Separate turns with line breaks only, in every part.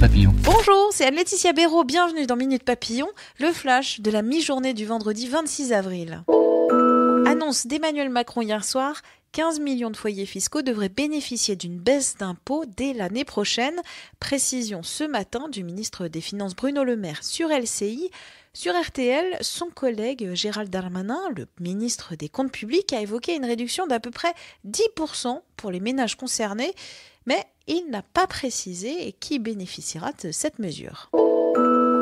Papillon. Bonjour, c'est Anne-Laetitia Béraud. Bienvenue dans Minute Papillon, le flash de la mi-journée du vendredi 26 avril. Annonce d'Emmanuel Macron hier soir 15 millions de foyers fiscaux devraient bénéficier d'une baisse d'impôts dès l'année prochaine. Précision ce matin du ministre des Finances Bruno Le Maire sur LCI. Sur RTL, son collègue Gérald Darmanin, le ministre des Comptes publics, a évoqué une réduction d'à peu près 10% pour les ménages concernés, mais il n'a pas précisé qui bénéficiera de cette mesure.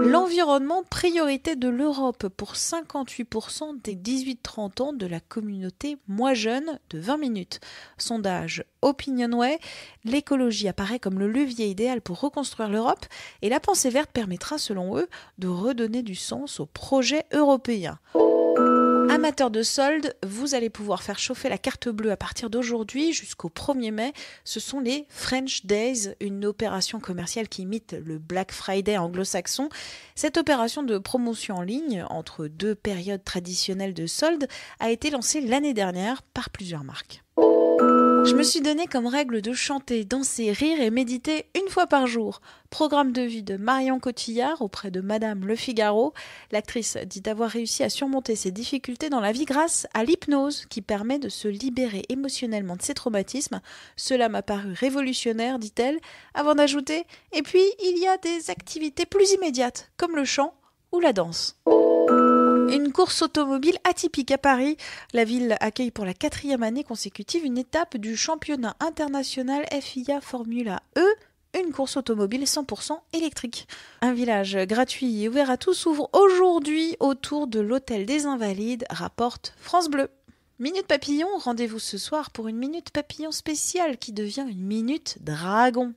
L'environnement, priorité de l'Europe pour 58% des 18-30 ans de la communauté moins jeune de 20 minutes. Sondage Opinionway, l'écologie apparaît comme le levier idéal pour reconstruire l'Europe et la pensée verte permettra selon eux de redonner du sens au projet européen de soldes, vous allez pouvoir faire chauffer la carte bleue à partir d'aujourd'hui jusqu'au 1er mai. Ce sont les French Days, une opération commerciale qui imite le Black Friday anglo-saxon. Cette opération de promotion en ligne entre deux périodes traditionnelles de soldes a été lancée l'année dernière par plusieurs marques. Je me suis donné comme règle de chanter, danser, rire et méditer une fois par jour. Programme de vie de Marion Cotillard auprès de Madame Le Figaro. L'actrice dit avoir réussi à surmonter ses difficultés dans la vie grâce à l'hypnose qui permet de se libérer émotionnellement de ses traumatismes. Cela m'a paru révolutionnaire, dit-elle, avant d'ajouter Et puis il y a des activités plus immédiates comme le chant ou la danse. Mmh. Une course automobile atypique à Paris. La ville accueille pour la quatrième année consécutive une étape du championnat international FIA Formula E une course automobile 100% électrique. Un village gratuit et ouvert à tous ouvre aujourd'hui autour de l'hôtel des Invalides, rapporte France Bleu. Minute Papillon, rendez-vous ce soir pour une Minute Papillon spéciale qui devient une Minute Dragon.